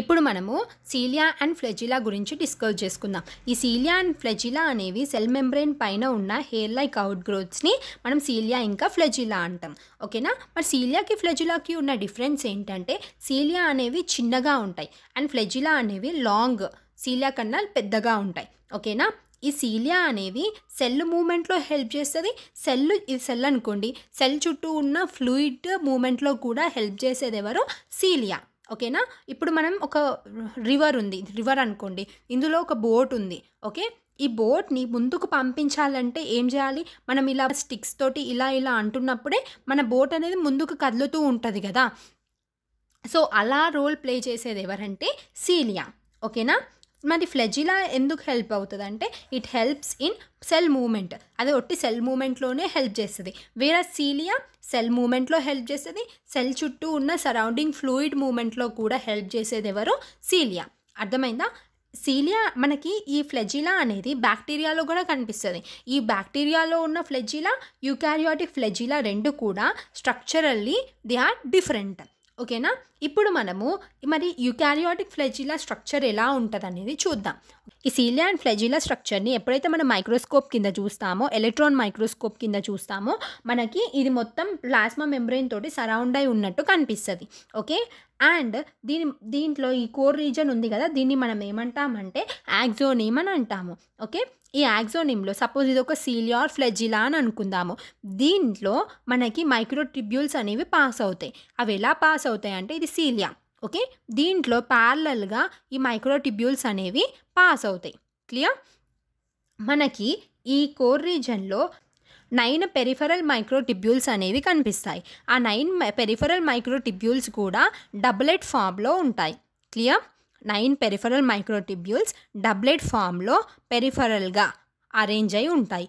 ఇప్పుడు మనము cilia and ఫ్లెజిలా గురించి డిస్కస్ చేసుకుందాం ఈ సీలియా అండ్ ఫ్లెజిలా అనేవి సెల్ మెంబ్రెయిన్ పైన ఉన్న హెయిర్ లైక్ అవుట్ గ్రోత్స్ని మనం సీలియా ఇంకా ఫ్లెజిలా అంటాం ఓకేనా మరి సీలియాకి ఫ్లెజిలాకి ఉన్న డిఫరెన్స్ ఏంటంటే సీలియా అనేవి చిన్నగా ఉంటాయి అండ్ ఫ్లెజిలా అనేవి లాంగ్ సీలియా కన్నా పెద్దగా ఉంటాయి ఓకేనా ఈ సీలియా అనేవి సెల్ మూమెంట్లో హెల్ప్ చేస్తుంది సెల్ ఈ సెల్ అనుకోండి సెల్ చుట్టూ ఉన్న ఫ్లూయిడ్ మూమెంట్లో కూడా హెల్ప్ చేసేది ఎవరు సీలియా ఓకేనా ఇప్పుడు మనం ఒక రివర్ ఉంది రివర్ అనుకోండి ఇందులో ఒక బోట్ ఉంది ఓకే ఈ బోట్ని ముందుకు పంపించాలంటే ఏం చేయాలి మనం ఇలా స్టిక్స్ తోటి ఇలా ఇలా అంటున్నప్పుడే మన బోట్ అనేది ముందుకు కదులుతూ ఉంటుంది కదా సో అలా రోల్ ప్లే చేసేది ఎవరంటే సీలియా ఓకేనా మరి ఫ్లెజిలా ఎందుకు హెల్ప్ అవుతుంది అంటే it helps in cell movement అది ఒట్టి సెల్ మూమెంట్లోనే హెల్ప్ చేస్తుంది వేరే సీలియా సెల్ మూమెంట్లో హెల్ప్ చేస్తుంది సెల్ చుట్టూ ఉన్న సరౌండింగ్ ఫ్లూయిడ్ మూమెంట్లో కూడా హెల్ప్ చేసేది ఎవరు సీలియా అర్థమైందా సీలియా మనకి ఈ ఫ్లెజిలా అనేది బ్యాక్టీరియాలో కూడా కనిపిస్తుంది ఈ బ్యాక్టీరియాలో ఉన్న ఫ్లెజిలా యూకారియాటిక్ ఫ్లెజిలా రెండు కూడా స్ట్రక్చరల్లీ దే ఆర్ డిఫరెంట్ ఓకేనా ఇప్పుడు మనము మరి యూకారియాటిక్ ఫ్లెజిలా స్ట్రక్చర్ ఎలా ఉంటుంది అనేది చూద్దాం ఈ సీలియా అండ్ ఫ్లెజిలా స్ట్రక్చర్ని ఎప్పుడైతే మనం మైక్రోస్కోప్ కింద చూస్తామో ఎలక్ట్రాన్ మైక్రోస్కోప్ కింద చూస్తామో మనకి ఇది మొత్తం ప్లాస్మా మెంబ్రెయిన్ తోటి సరౌండ్ అయి ఉన్నట్టు కనిపిస్తుంది ఓకే అండ్ దీని దీంట్లో ఈ కోర్ రీజన్ ఉంది కదా దీన్ని మనం ఏమంటామంటే యాక్జోనియం అని అంటాము ఓకే ఈ యాక్సోనిమ్లో సపోజ్ ఇది ఒక సీలియార్ ఆర్ ఫ్లెజిలా అని అనుకుందాము దీంట్లో మనకి మైక్రోట్రిబ్యూల్స్ అనేవి పాస్ అవుతాయి అవి ఎలా పాస్ అవుతాయి అంటే ఇది సీలియా ఓకే దీంట్లో ప్యారలల్గా ఈ మైక్రోటిబ్యూల్స్ అనేవి పాస్ అవుతాయి క్లియర్ మనకి ఈ కోర్ రీజన్లో నైన్ పెరిఫరల్ మైక్రోటిబ్యూల్స్ అనేవి కనిపిస్తాయి ఆ నైన్ పెరిఫరల్ మైక్రోటిబ్యూల్స్ కూడా ఎట్ ఫామ్లో ఉంటాయి clear nine peripheral microtubules doublet ఫామ్లో పెరిఫరల్గా అరేంజ్ అయి ఉంటాయి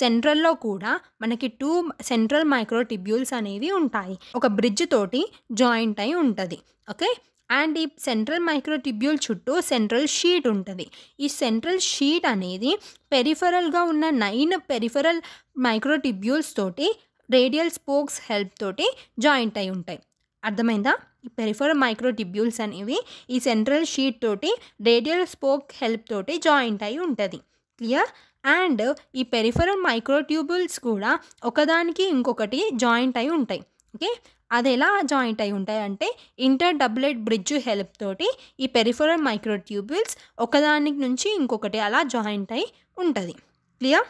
సెంట్రల్లో కూడా మనకి టూ సెంట్రల్ మైక్రోటిబ్యూల్స్ అనేవి ఉంటాయి ఒక బ్రిడ్జ్ తోటి జాయింట్ అయి ఉంటుంది ఓకే అండ్ ఈ సెంట్రల్ మైక్రోటిబ్యూల్ చుట్టూ సెంట్రల్ షీట్ ఉంటుంది ఈ సెంట్రల్ షీట్ అనేది పెరిఫరల్గా ఉన్న నైన్ పెరిఫరల్ మైక్రోటిబ్యూల్స్ తోటి రేడియల్ స్పోక్స్ హెల్ప్ తోటి జాయింట్ అయి ఉంటాయి అర్థమైందా ఈ పెరిఫర్ మైక్రోటిబ్యూల్స్ అనేవి ఈ సెంట్రల్ షీట్ తోటి రేడియల్ స్పోక్ హెల్ప్ తోటి జాయింట్ అయి ఉంటుంది క్లియర్ అండ్ ఈ పెరిఫరల్ మైక్రోట్యూబుల్స్ కూడా ఒకదానికి ఇంకొకటి జాయింట్ అయి ఉంటాయి ఓకే అది ఎలా జాయింట్ అయి ఉంటాయి అంటే ఇంటర్ డబ్లెట్ బ్రిడ్జ్ హెల్ప్ తోటి ఈ పెరిఫరల్ మైక్రోట్యూబుల్స్ ఒకదానికి నుంచి ఇంకొకటి అలా జాయింట్ అయి ఉంటుంది క్లియర్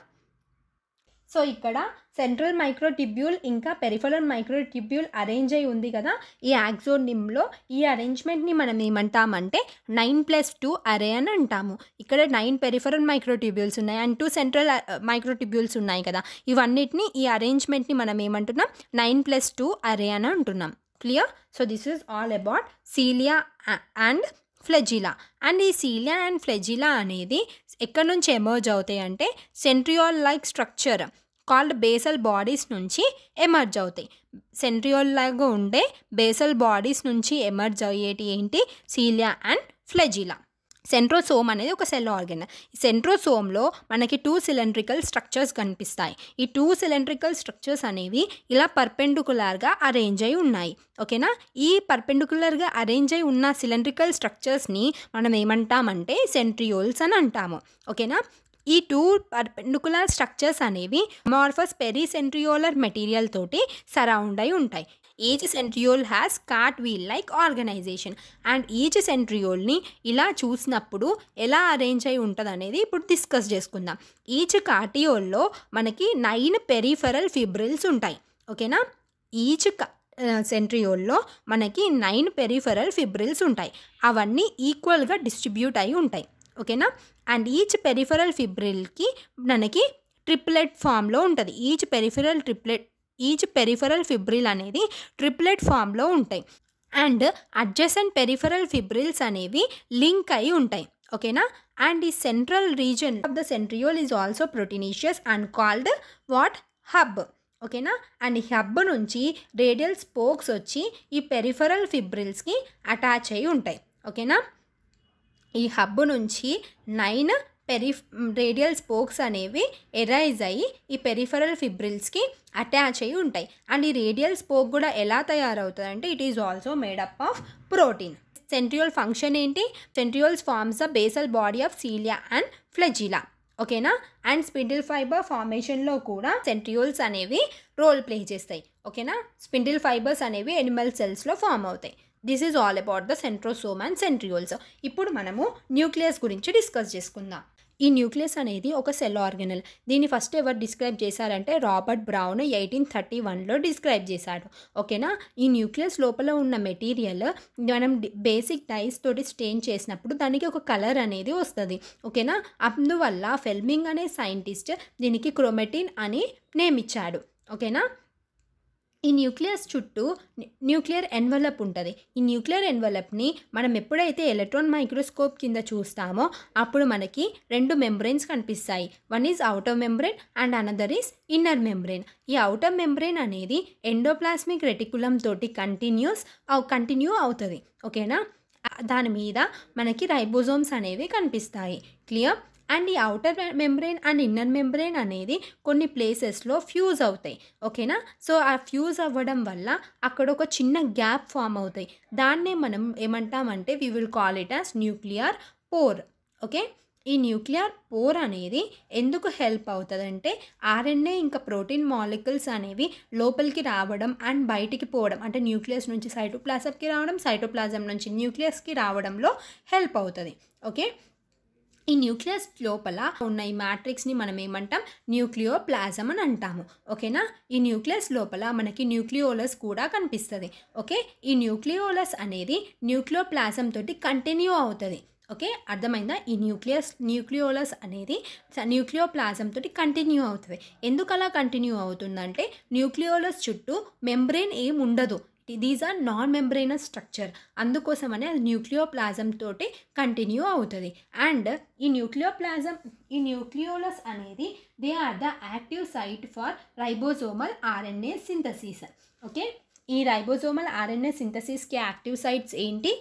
సో ఇక్కడ సెంట్రల్ మైక్రోటిబ్యూల్ ఇంకా పెరిఫరల్ మైక్రోటిబ్యూల్ అరేంజ్ అయి ఉంది కదా ఈ యాక్సోనిమ్లో ఈ అరేంజ్మెంట్ని మనం ఏమంటామంటే నైన్ ప్లస్ టూ అరే అని అంటాము ఇక్కడ నైన్ పెరిఫరల్ మైక్రోటిబ్యూల్స్ ఉన్నాయి అండ్ టూ సెంట్రల్ మైక్రోటిబ్యూల్స్ ఉన్నాయి కదా ఇవన్నిటిని ఈ అరేంజ్మెంట్ని మనం ఏమంటున్నాం నైన్ ప్లస్ టూ అరే అని అంటున్నాం clear so this is all about cilia and flagella and ఈ సీలియా అండ్ ఫ్లెజిలా అనేది ఎక్కడి నుంచి ఎమర్జ్ అవుతాయి అంటే centriole like structure called basal bodies నుంచి ఎమర్జ్ అవుతాయి సెంట్రియోల్ లాగా ఉండే బేసల్ బాడీస్ నుంచి ఎమర్జ్ అయ్యేటి ఏంటి సీలియా అండ్ ఫ్లెజిలా సెంట్రోసోమ్ అనేది ఒక సెల్ ఆర్గన్ సెంట్రోసోమ్లో మనకి టూ సిలిండ్రికల్ స్ట్రక్చర్స్ కనిపిస్తాయి ఈ టూ సిలిండ్రికల్ స్ట్రక్చర్స్ అనేవి ఇలా పర్పెండికులర్గా అరేంజ్ అయి ఉన్నాయి ఓకేనా ఈ పర్పెండికులర్గా అరేంజ్ అయి ఉన్న సిలిండ్రికల్ స్ట్రక్చర్స్ని మనం ఏమంటామంటే సెంట్రియోల్స్ అని అంటాము ఓకేనా ఈ టూ పర్పెండికులర్ స్ట్రక్చర్స్ అనేవి మార్ఫస్ పెరిసెంట్రియోలర్ మెటీరియల్ తోటి సరౌండ్ అయి ఉంటాయి each centriole has cartwheel like organization and each సెంట్రియోల్ని ఇలా చూసినప్పుడు ఎలా అరేంజ్ అయి ఉంటుంది అనేది ఇప్పుడు డిస్కస్ చేసుకుందాం ఈచ్ కార్టియోల్లో మనకి నైన్ పెరిఫెరల్ ఫిబ్రిల్స్ ఉంటాయి ఓకేనా ఈచ్ సెంట్రియోల్లో మనకి నైన్ పెరిఫెరల్ ఫిబ్రిల్స్ ఉంటాయి అవన్నీ ఈక్వల్గా డిస్ట్రిబ్యూట్ అయి ఉంటాయి ఓకేనా అండ్ ఈచ్ పెరిఫరల్ ఫిబ్రిల్కి మనకి ట్రిప్లెట్ ఫామ్లో ఉంటుంది each peripheral triplet each peripheral fibril అనేది ట్రిప్లెట్ ఫామ్లో ఉంటాయి అండ్ అడ్జసెంట్ పెరిఫరల్ ఫిబ్రిల్స్ అనేవి లింక్ అయి ఉంటాయి ఓకేనా అండ్ ఈ central region of the centriole is also proteinaceous and called what hub ఓకేనా అండ్ హబ్ నుంచి రేడియల్ స్పోక్స్ వచ్చి ఈ పెరిఫరల్ ఫిబ్రిల్స్కి అటాచ్ అయి ఉంటాయి ఓకేనా ఈ హబ్ నుంచి నైన్ పెరి రేడియల్ స్పోక్స్ అనేవి ఎరైజ్ అయ్యి ఈ పెరిఫరల్ ఫిబ్రిల్స్కి అటాచ్ అయ్యి ఉంటాయి అండ్ ఈ రేడియల్ స్పోక్ కూడా ఎలా తయారవుతుందంటే it is also made up of protein centriole function ఏంటి centrioles forms the basal body of cilia and flagella ఓకేనా అండ్ స్పిండిల్ ఫైబర్ ఫార్మేషన్లో కూడా సెంట్రియోల్స్ అనేవి రోల్ ప్లే చేస్తాయి ఓకేనా స్పిండిల్ ఫైబర్స్ అనేవి ఎనిమల్ సెల్స్లో ఫామ్ అవుతాయి this is all about the centrosome and centrioles ఇప్పుడు మనము న్యూక్లియస్ గురించి డిస్కస్ చేసుకుందాం ఈ న్యూక్లియస్ అనేది ఒక సెల్ ఆర్గనల్ దీన్ని ఫస్ట్ ఎవరు డిస్క్రైబ్ చేశారంటే రాబర్ట్ బ్రౌన్ ఎయిటీన్ థర్టీ వన్లో డిస్క్రైబ్ చేశాడు ఓకేనా ఈ న్యూక్లియస్ లోపల ఉన్న మెటీరియల్ మనం బేసిక్ డైస్ తోటి స్టెయిన్ చేసినప్పుడు దానికి ఒక కలర్ అనేది వస్తుంది ఓకేనా అందువల్ల ఫెల్మింగ్ అనే సైంటిస్ట్ దీనికి క్రోమెటిన్ అని నేమ్ ఇచ్చాడు ఓకేనా ఈ న్యూక్లియస్ చుట్టూ న్యూక్లియర్ ఎన్వలప్ ఉంటుంది ఈ న్యూక్లియర్ ఎన్వలప్ని మనం ఎప్పుడైతే ఎలక్ట్రాన్ మైక్రోస్కోప్ కింద చూస్తామో అప్పుడు మనకి రెండు మెంబ్రెయిన్స్ కనిపిస్తాయి one is outer membrane and another is inner membrane ఈ అవుటర్ మెంబ్రెయిన్ అనేది ఎండోప్లాస్మిక్ రెటికులం తోటి కంటిన్యూస్ కంటిన్యూ అవుతుంది ఓకేనా దాని మీద మనకి రైబోజోమ్స్ అనేవి కనిపిస్తాయి క్లియర్ అండ్ ఈ outer membrane and inner membrane అనేది కొన్ని ప్లేసెస్లో ఫ్యూజ్ అవుతాయి ఓకేనా సో ఆ ఫ్యూజ్ అవ్వడం వల్ల అక్కడ ఒక చిన్న గ్యాప్ ఫామ్ అవుతాయి దాన్నే మనం ఏమంటామంటే we will call it as nuclear pore okay ఈ న్యూక్లియర్ పోర్ అనేది ఎందుకు హెల్ప్ అవుతుందంటే ఆర్ఎన్ఏ ఇంకా ప్రోటీన్ మాలిక్యుల్స్ అనేవి లోపలికి రావడం అండ్ బయటికి పోవడం అంటే న్యూక్లియస్ నుంచి సైటోప్లాజంకి రావడం సైటోప్లాజం నుంచి న్యూక్లియస్కి రావడంలో హెల్ప్ అవుతుంది ఓకే ఈ న్యూక్లియస్ లోపల ఉన్న ఈ మ్యాట్రిక్స్ని మనం ఏమంటాం న్యూక్లియో ప్లాజం అని అంటాము ఓకేనా ఈ న్యూక్లియస్ లోపల మనకి న్యూక్లియోలస్ కూడా కనిపిస్తుంది ఓకే ఈ న్యూక్లియోలస్ అనేది న్యూక్లియో ప్లాజం తోటి కంటిన్యూ అవుతుంది ఓకే అర్థమైందా ఈ న్యూక్లియస్ న్యూక్లియోలస్ అనేది న్యూక్లియో ప్లాజం తోటి కంటిన్యూ అవుతుంది ఎందుకు అలా కంటిన్యూ అవుతుందంటే న్యూక్లియోలస్ చుట్టూ మెంబ్రెయిన్ ఏం ఉండదు these are non membrane structure అందుకోసమనే అది న్యూక్లియోప్లాజమ్ తోటి కంటిన్యూ అవుతుంది అండ్ ఈ న్యూక్లియోప్లాజమ్ ఈ న్యూక్లియోలస్ అనేది they are the active site for ribosomal RNA synthesis okay ఈ రైబోజోమల్ ఆర్ఎన్ఏ సింథసిస్కి యాక్టివ్ సైట్స్ ఏంటి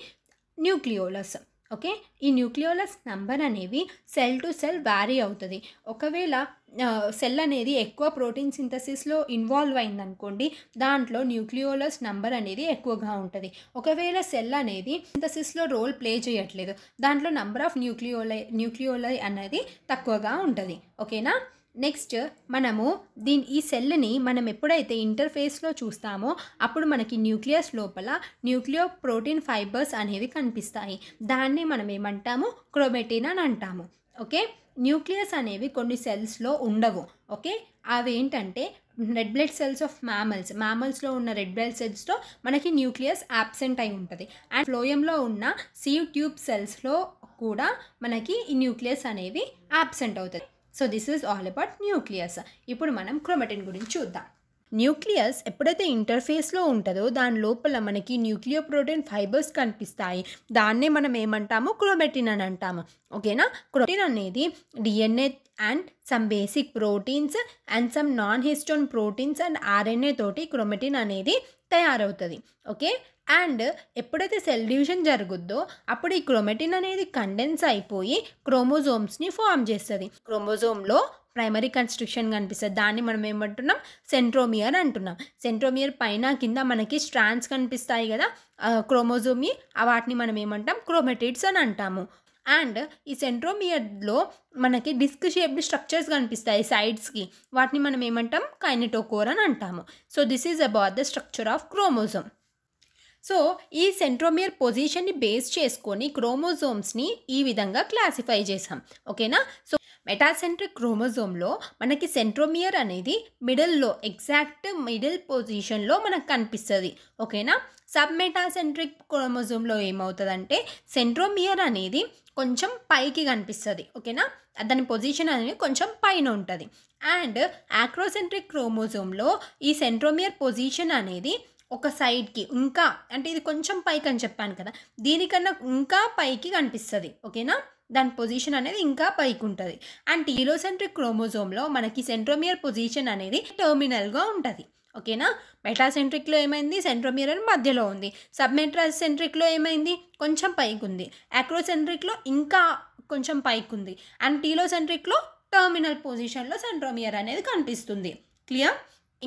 న్యూక్లియోలస్ ఓకే ఈ న్యూక్లియోలస్ నంబర్ అనేవి సెల్ టు సెల్ వ్యారీ అవుతుంది ఒకవేళ సెల్ అనేది ఎక్కువ ప్రోటీన్ సింథసిస్లో ఇన్వాల్వ్ అయిందనుకోండి దాంట్లో న్యూక్లియోలస్ నంబర్ అనేది ఎక్కువగా ఉంటుంది ఒకవేళ సెల్ అనేది సింథసిస్లో రోల్ ప్లే చేయట్లేదు దాంట్లో నంబర్ ఆఫ్ న్యూక్లియోలై న్యూక్లియోలై అనేది తక్కువగా ఉంటుంది ఓకేనా నెక్స్ట్ మనము దీని ఈ సెల్ని మనం ఎప్పుడైతే ఇంటర్ఫేస్లో చూస్తామో అప్పుడు మనకి న్యూక్లియస్ లోపల న్యూక్లియో ప్రోటీన్ ఫైబర్స్ అనేవి కనిపిస్తాయి దాన్ని మనం ఏమంటాము క్రోమెటిన్ అని అంటాము ఓకే న్యూక్లియస్ అనేవి కొన్ని సెల్స్లో ఉండవు ఓకే అవి ఏంటంటే red blood cells of mammals మ్యామల్స్లో ఉన్న రెడ్ బ్లడ్ సెల్స్లో మనకి న్యూక్లియస్ యాబ్సెంట్ అయి ఉంటుంది అండ్ ఫ్లోయంలో ఉన్న సీ ట్యూబ్ సెల్స్లో కూడా మనకి ఈ న్యూక్లియస్ అనేవి యాబ్సెంట్ అవుతుంది so this is all about nucleus ఇప్పుడు మనం క్రోమటిన్ గురించి చూద్దాం న్యూక్లియస్ ఎప్పుడైతే ఇంటర్ఫేస్లో ఉంటుందో దాని లోపల మనకి ప్రోటీన్ ఫైబర్స్ కనిపిస్తాయి దాన్నే మనం ఏమంటాము క్రోమెటిన్ అని అంటాము ఓకేనా క్రోటీన్ అనేది DNA and some basic proteins and some non histone proteins and RNA తోటి క్రోమెటిన్ అనేది తయారవుతుంది ఓకే అండ్ ఎప్పుడైతే సెల్ డివిజన్ జరుగుద్దో అప్పుడు ఈ క్రోమెటిన్ అనేది కండెన్స్ అయిపోయి క్రోమోజోమ్స్ని ఫామ్ చేస్తుంది క్రోమోజోమ్లో ప్రైమరీ కన్స్ట్రక్షన్ కనిపిస్తుంది దాన్ని మనం ఏమంటున్నాం సెంట్రోమియర్ అంటున్నాం సెంట్రోమియర్ పైన కింద మనకి స్ట్రాన్స్ కనిపిస్తాయి కదా క్రోమోజోమి వాటిని మనం ఏమంటాం క్రోమెటిడ్స్ అని అంటాము అండ్ ఈ సెంట్రోమియర్లో మనకి డిస్క్ షేప్డ్ స్ట్రక్చర్స్ కనిపిస్తాయి సైడ్స్కి వాటిని మనం ఏమంటాం కైనటోకోర్ అని అంటాము so this is about the structure of chromosome so ఈ సెంట్రోమియర్ పొజిషన్ని బేస్ చేసుకొని క్రోమోజోమ్స్ని ఈ విధంగా క్లాసిఫై చేసాం ఓకేనా సో మెటాసెంట్రిక్ క్రోమోజోమ్లో మనకి సెంట్రోమియర్ అనేది మిడిల్లో ఎగ్జాక్ట్ మిడిల్ పొజిషన్లో మనకు కనిపిస్తుంది ఓకేనా సబ్ మెటాసెంట్రిక్ క్రోమోజోమ్లో ఏమవుతుందంటే సెంట్రోమియర్ అనేది కొంచెం పైకి కనిపిస్తుంది ఓకేనా దాని పొజిషన్ అనేది కొంచెం పైన ఉంటుంది అండ్ ఆక్రోసెంట్రిక్ క్రోమోజోమ్లో ఈ సెంట్రోమియర్ పొజిషన్ అనేది ఒక సైడ్కి ఇంకా అంటే ఇది కొంచెం పైకి అని చెప్పాను కదా దీనికన్నా ఇంకా పైకి కనిపిస్తుంది ఓకేనా దాని పొజిషన్ అనేది ఇంకా పైకి ఉంటుంది అండ్ ఈలోసెంట్రిక్ క్రోమోజోమ్లో మనకి సెంట్రోమియర్ పొజిషన్ అనేది టర్మినల్గా ఉంటుంది ఓకేనా మెటాసెంట్రిక్లో ఏమైంది సెంట్రోమియర్ అని మధ్యలో ఉంది సెంట్రిక్లో ఏమైంది కొంచెం పైకి ఉంది యాక్రోసెంట్రిక్లో ఇంకా కొంచెం పైకి ఉంది అండ్ టీలోసెంట్రిక్లో టర్మినల్ పొజిషన్లో సెంట్రోమియర్ అనేది కనిపిస్తుంది క్లియర్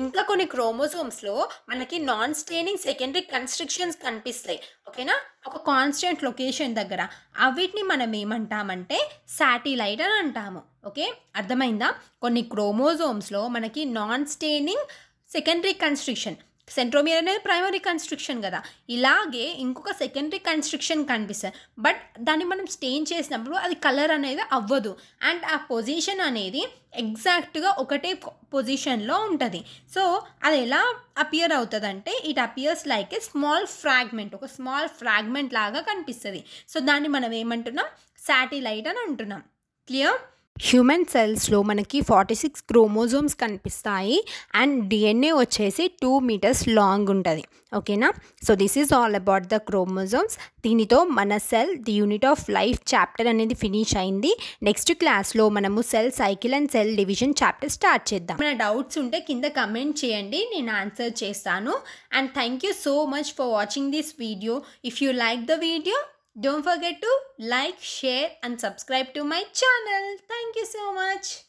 ఇంకా కొన్ని క్రోమోజోమ్స్లో మనకి నాన్ స్టేనింగ్ సెకండరీ కన్స్ట్రక్షన్స్ కనిపిస్తాయి ఓకేనా ఒక కాన్స్టెంట్ లొకేషన్ దగ్గర అవిటిని మనం ఏమంటామంటే శాటిలైట్ అని అంటాము ఓకే అర్థమైందా కొన్ని క్రోమోజోమ్స్లో మనకి non staining secondary construction centromere అనేది ప్రైమరీ కన్స్ట్రిక్షన్ కదా ఇలాగే ఇంకొక సెకండరీ కన్స్ట్రిక్షన్ కనిపిస్తుంది బట్ దాన్ని మనం స్టెయిన్ చేసినప్పుడు అది కలర్ అనేది అవ్వదు అండ్ ఆ పొజిషన్ అనేది ఎగ్జాక్ట్గా ఒకటే పొజిషన్లో ఉంటుంది సో అది ఎలా అపియర్ అంటే it appears like a small fragment ఒక స్మాల్ ఫ్రాగ్మెంట్ లాగా కనిపిస్తుంది సో దాన్ని మనం ఏమంటున్నాం శాటిలైట్ అని అంటున్నాం క్లియర్ హ్యూమన్ సెల్స్లో మనకి ఫార్టీ సిక్స్ క్రోమోజోమ్స్ కనిపిస్తాయి అండ్ డిఎన్ఏ వచ్చేసి టూ మీటర్స్ లాంగ్ ఉంటుంది ఓకేనా so this is all about the chromosomes దీనితో మన cell the unit of life chapter అనేది ఫినిష్ అయింది నెక్స్ట్ క్లాస్లో మనము cell cycle and cell division chapter start చేద్దాం మన డౌట్స్ ఉంటే కింద కమెంట్ చేయండి నేను ఆన్సర్ చేస్తాను and thank you so much for watching this video if you like the video Don't forget to like, share and subscribe to my channel. Thank you so much.